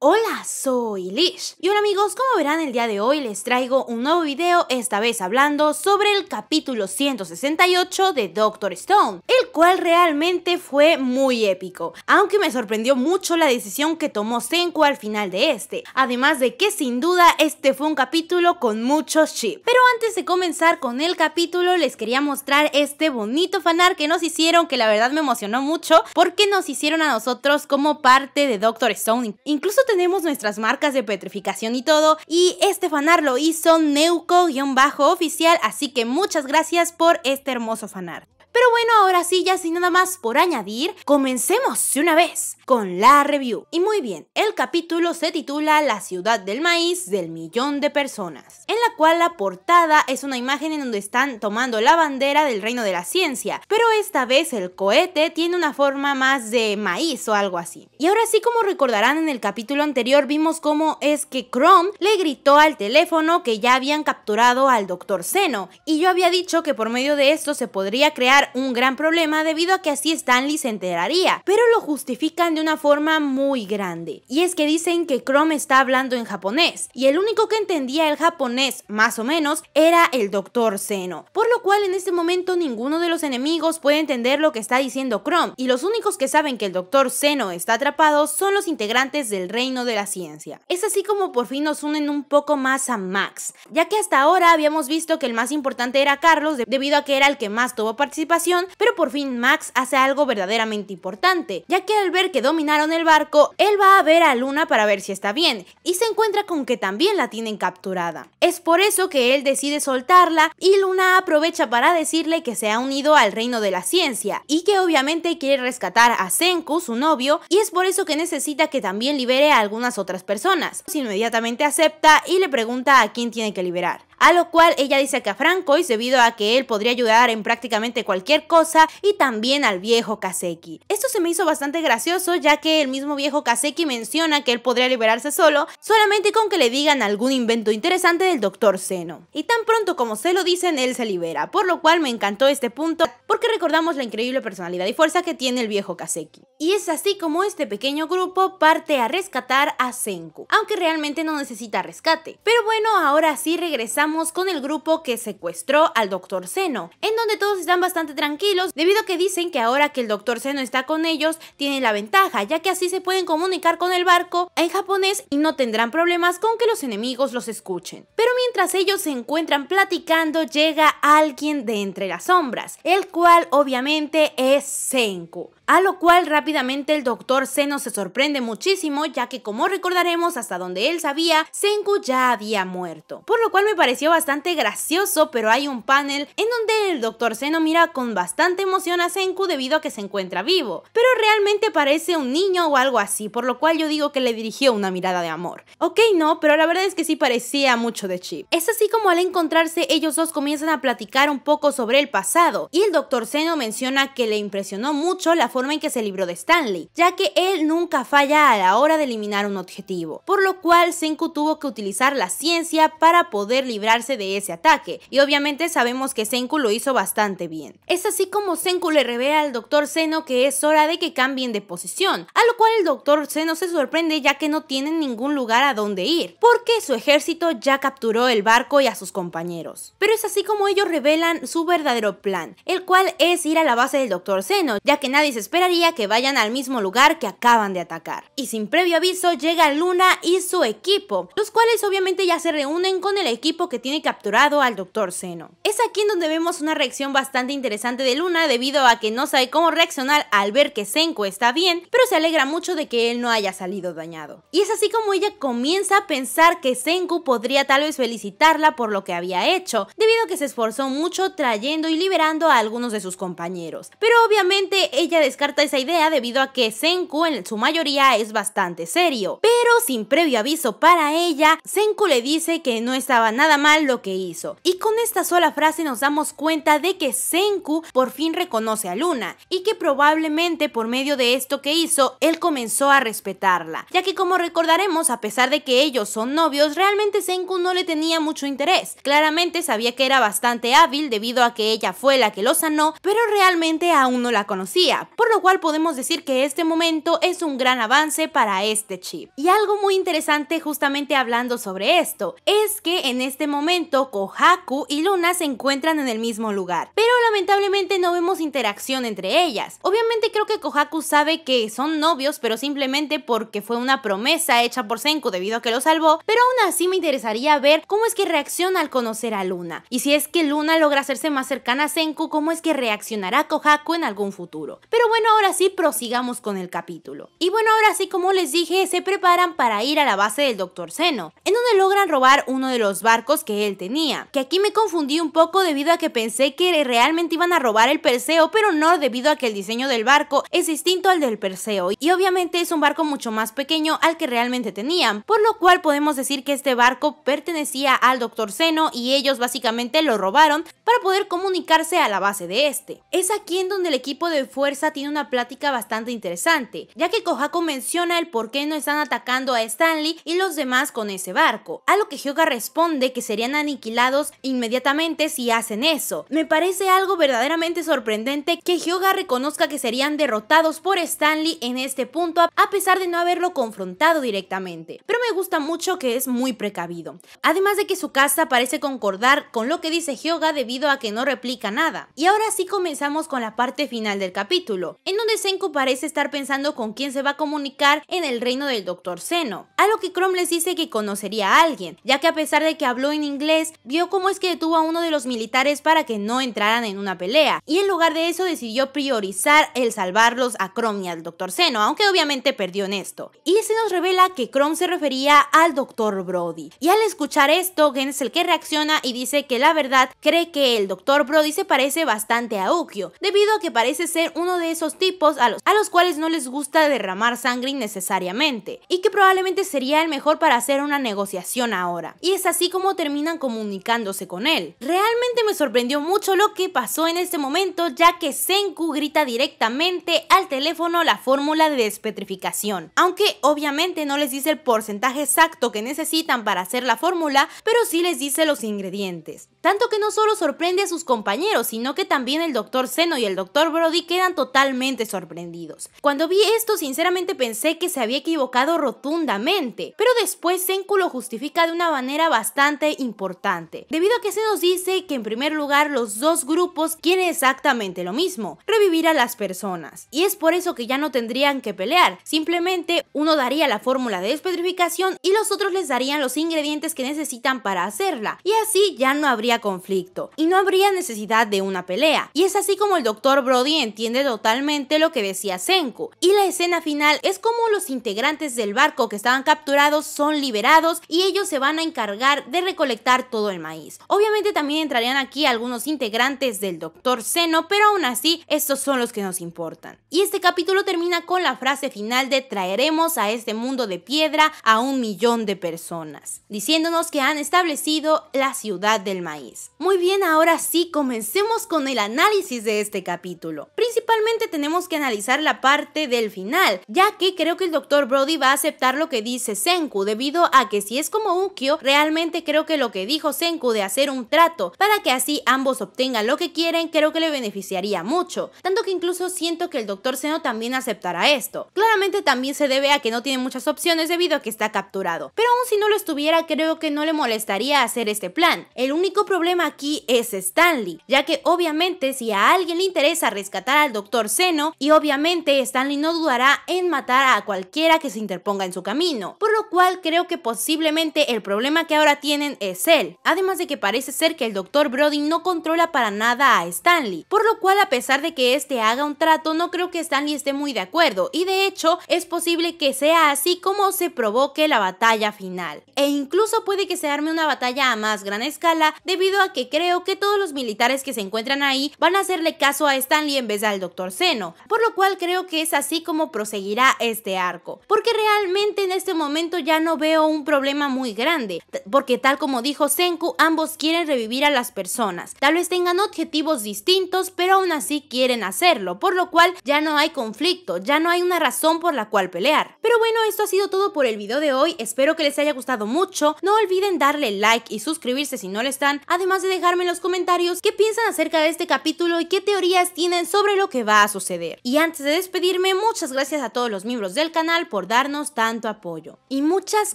Hola, soy Lish. Y hola amigos, como verán el día de hoy les traigo un nuevo video, esta vez hablando sobre el capítulo 168 de Doctor Stone, el cual realmente fue muy épico, aunque me sorprendió mucho la decisión que tomó Senku al final de este, además de que sin duda este fue un capítulo con muchos chips. Pero antes de comenzar con el capítulo les quería mostrar este bonito fanar que nos hicieron, que la verdad me emocionó mucho porque nos hicieron a nosotros como parte de Doctor Stone, incluso tenemos nuestras marcas de petrificación y todo, y este fanar lo hizo Neuco-oficial, así que muchas gracias por este hermoso fanar. Pero bueno, ahora sí, ya sin nada más por añadir, comencemos una vez con la review. Y muy bien, el capítulo se titula La ciudad del maíz del millón de personas, en la cual la portada es una imagen en donde están tomando la bandera del reino de la ciencia, pero esta vez el cohete tiene una forma más de maíz o algo así. Y ahora sí, como recordarán en el capítulo anterior, vimos cómo es que Chrome le gritó al teléfono que ya habían capturado al Dr. Seno, y yo había dicho que por medio de esto se podría crear un gran problema debido a que así Stanley se enteraría, pero lo justifican de una forma muy grande. Y es que dicen que Chrome está hablando en japonés, y el único que entendía el japonés, más o menos, era el Doctor Seno, por lo cual en este momento ninguno de los enemigos puede entender lo que está diciendo Chrome, y los únicos que saben que el Doctor Seno está atrapado son los integrantes del reino de la ciencia. Es así como por fin nos unen un poco más a Max, ya que hasta ahora habíamos visto que el más importante era Carlos debido a que era el que más tuvo participación pero por fin Max hace algo verdaderamente importante, ya que al ver que dominaron el barco, él va a ver a Luna para ver si está bien, y se encuentra con que también la tienen capturada. Es por eso que él decide soltarla y Luna aprovecha para decirle que se ha unido al reino de la ciencia y que obviamente quiere rescatar a Senku, su novio, y es por eso que necesita que también libere a algunas otras personas. Inmediatamente acepta y le pregunta a quién tiene que liberar a lo cual ella dice que a Francois debido a que él podría ayudar en prácticamente cualquier cosa y también al viejo Kaseki. Esto se me hizo bastante gracioso ya que el mismo viejo Kaseki menciona que él podría liberarse solo solamente con que le digan algún invento interesante del doctor Seno. Y tan pronto como se lo dicen, él se libera, por lo cual me encantó este punto porque recordamos la increíble personalidad y fuerza que tiene el viejo Kaseki. Y es así como este pequeño grupo parte a rescatar a Senku, aunque realmente no necesita rescate. Pero bueno, ahora sí regresamos con el grupo que secuestró al Dr. Seno, en donde todos están bastante tranquilos debido a que dicen que ahora que el Dr. Seno está con ellos, tienen la ventaja, ya que así se pueden comunicar con el barco en japonés y no tendrán problemas con que los enemigos los escuchen. Pero mientras ellos se encuentran platicando, llega alguien de entre las sombras, el cual obviamente es Senku. A lo cual rápidamente el Dr. Seno se sorprende muchísimo, ya que como recordaremos hasta donde él sabía, Senku ya había muerto. Por lo cual me parece pareció bastante gracioso, pero hay un panel en donde el Dr. Seno mira con bastante emoción a Senku debido a que se encuentra vivo, pero realmente parece un niño o algo así, por lo cual yo digo que le dirigió una mirada de amor. Ok, no, pero la verdad es que sí parecía mucho de Chip. Es así como al encontrarse ellos dos comienzan a platicar un poco sobre el pasado, y el Dr. Seno menciona que le impresionó mucho la forma en que se libró de Stanley, ya que él nunca falla a la hora de eliminar un objetivo, por lo cual Senku tuvo que utilizar la ciencia para poder liberar de ese ataque, y obviamente sabemos que Senku lo hizo bastante bien. Es así como Senku le revela al Dr. Seno que es hora de que cambien de posición, a lo cual el Dr. Seno se sorprende ya que no tienen ningún lugar a donde ir, porque su ejército ya capturó el barco y a sus compañeros. Pero es así como ellos revelan su verdadero plan, el cual es ir a la base del Dr. Seno, ya que nadie se esperaría que vayan al mismo lugar que acaban de atacar. Y sin previo aviso llega Luna y su equipo, los cuales obviamente ya se reúnen con el equipo que tiene capturado al Dr. Seno. Es aquí en donde vemos una reacción bastante interesante de Luna debido a que no sabe cómo reaccionar al ver que Senko está bien, pero se alegra mucho de que él no haya salido dañado. Y es así como ella comienza a pensar que Senku podría tal vez felicitarla por lo que había hecho, debido a que se esforzó mucho trayendo y liberando a algunos de sus compañeros. Pero obviamente ella descarta esa idea debido a que Senku en su mayoría es bastante serio. Pero sin previo aviso para ella, Senku le dice que no estaba nada más lo que hizo. Y con esta sola frase nos damos cuenta de que Senku por fin reconoce a Luna y que probablemente por medio de esto que hizo, él comenzó a respetarla, ya que como recordaremos, a pesar de que ellos son novios, realmente Senku no le tenía mucho interés. Claramente sabía que era bastante hábil debido a que ella fue la que lo sanó, pero realmente aún no la conocía, por lo cual podemos decir que este momento es un gran avance para este chip. Y algo muy interesante justamente hablando sobre esto, es que en este momento momento, Kohaku y Luna se encuentran en el mismo lugar, pero lamentablemente no vemos interacción entre ellas. Obviamente creo que Kohaku sabe que son novios, pero simplemente porque fue una promesa hecha por Senku debido a que lo salvó, pero aún así me interesaría ver cómo es que reacciona al conocer a Luna, y si es que Luna logra hacerse más cercana a Senku, cómo es que reaccionará Kohaku en algún futuro. Pero bueno, ahora sí prosigamos con el capítulo. Y bueno, ahora sí, como les dije, se preparan para ir a la base del Dr. Seno, en donde logran robar uno de los barcos que él tenía. Que aquí me confundí un poco debido a que pensé que realmente iban a robar el Perseo, pero no debido a que el diseño del barco es distinto al del Perseo y obviamente es un barco mucho más pequeño al que realmente tenían, por lo cual podemos decir que este barco pertenecía al Dr. Seno y ellos básicamente lo robaron para poder comunicarse a la base de este. Es aquí en donde el equipo de fuerza tiene una plática bastante interesante, ya que Kohaku menciona el por qué no están atacando a Stanley y los demás con ese barco, a lo que Hyoga responde que serían aniquilados inmediatamente si hacen eso. Me parece algo verdaderamente sorprendente que Hyoga reconozca que serían derrotados por Stanley en este punto a pesar de no haberlo confrontado directamente, pero me gusta mucho que es muy precavido. Además de que su casa parece concordar con lo que dice Hyoga debido a que no replica nada. Y ahora sí comenzamos con la parte final del capítulo, en donde Senku parece estar pensando con quién se va a comunicar en el reino del Doctor Seno, a lo que Chrome les dice que conocería a alguien, ya que a pesar de que habló en inglés, vio cómo es que detuvo a uno de los militares para que no entraran en una pelea. Y en lugar de eso decidió priorizar el salvarlos a Chrome y al Dr. Seno, aunque obviamente perdió en esto. Y se nos revela que Chrome se refería al Dr. Brody. Y al escuchar esto, Gens es el que reacciona y dice que la verdad cree que el Dr. Brody se parece bastante a Ukyo, debido a que parece ser uno de esos tipos a los, a los cuales no les gusta derramar sangre innecesariamente, y que probablemente sería el mejor para hacer una negociación ahora. Y es así como termina terminan comunicándose con él. Realmente me sorprendió mucho lo que pasó en este momento ya que Senku grita directamente al teléfono la fórmula de despetrificación, aunque obviamente no les dice el porcentaje exacto que necesitan para hacer la fórmula, pero sí les dice los ingredientes. Tanto que no solo sorprende a sus compañeros, sino que también el doctor Seno y el doctor Brody quedan totalmente sorprendidos. Cuando vi esto, sinceramente pensé que se había equivocado rotundamente, pero después Senku lo justifica de una manera bastante importante, debido a que se nos dice que en primer lugar los dos grupos quieren exactamente lo mismo, revivir a las personas. Y es por eso que ya no tendrían que pelear, simplemente uno daría la fórmula de despetrificación y los otros les darían los ingredientes que necesitan para hacerla, y así ya no habría conflicto y no habría necesidad de una pelea. Y es así como el doctor Brody entiende totalmente lo que decía Senku. Y la escena final es como los integrantes del barco que estaban capturados son liberados y ellos se van a encargar de recolectar todo el maíz. Obviamente también entrarían aquí algunos integrantes del doctor Seno, pero aún así estos son los que nos importan. Y este capítulo termina con la frase final de traeremos a este mundo de piedra a un millón de personas, diciéndonos que han establecido la ciudad del maíz. Muy bien, ahora sí, comencemos con el análisis de este capítulo. Principalmente tenemos que analizar la parte del final, ya que creo que el Dr. Brody va a aceptar lo que dice Senku, debido a que si es como Ukyo, realmente creo que lo que dijo Senku de hacer un trato para que así ambos obtengan lo que quieren, creo que le beneficiaría mucho. Tanto que incluso siento que el Dr. Seno también aceptará esto. Claramente también se debe a que no tiene muchas opciones debido a que está capturado, pero aún si no lo estuviera creo que no le molestaría hacer este plan. El único problema aquí es Stanley, ya que obviamente si a alguien le interesa rescatar al Dr. Seno, y obviamente Stanley no dudará en matar a cualquiera que se interponga en su camino, por lo cual creo que posiblemente el problema que ahora tienen es él, además de que parece ser que el Dr. Brody no controla para nada a Stanley, por lo cual a pesar de que este haga un trato, no creo que Stanley esté muy de acuerdo, y de hecho es posible que sea así como se provoque la batalla final, e incluso puede que se arme una batalla a más gran escala de debido a que creo que todos los militares que se encuentran ahí van a hacerle caso a Stanley en vez al Dr. Seno, por lo cual creo que es así como proseguirá este arco, porque realmente en este momento ya no veo un problema muy grande, porque tal como dijo Senku, ambos quieren revivir a las personas, tal vez tengan objetivos distintos, pero aún así quieren hacerlo, por lo cual ya no hay conflicto, ya no hay una razón por la cual pelear. Pero bueno, esto ha sido todo por el video de hoy, espero que les haya gustado mucho, no olviden darle like y suscribirse si no lo están, además de dejarme en los comentarios qué piensan acerca de este capítulo y qué teorías tienen sobre lo que va a suceder. Y antes de despedirme, muchas gracias a todos los miembros del canal por darnos tanto apoyo. Y muchas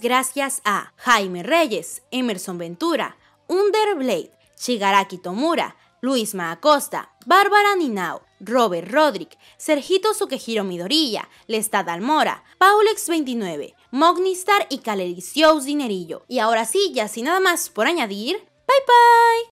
gracias a Jaime Reyes, Emerson Ventura, Underblade, Shigaraki Tomura, Luis Maacosta, Bárbara Ninao, Robert Rodrick, Sergito Sukehiro Midorilla, Lestad Almora, Paulex29, Mognistar y Calericio Dinerillo. Y ahora sí, ya sin nada más por añadir, Bye bye!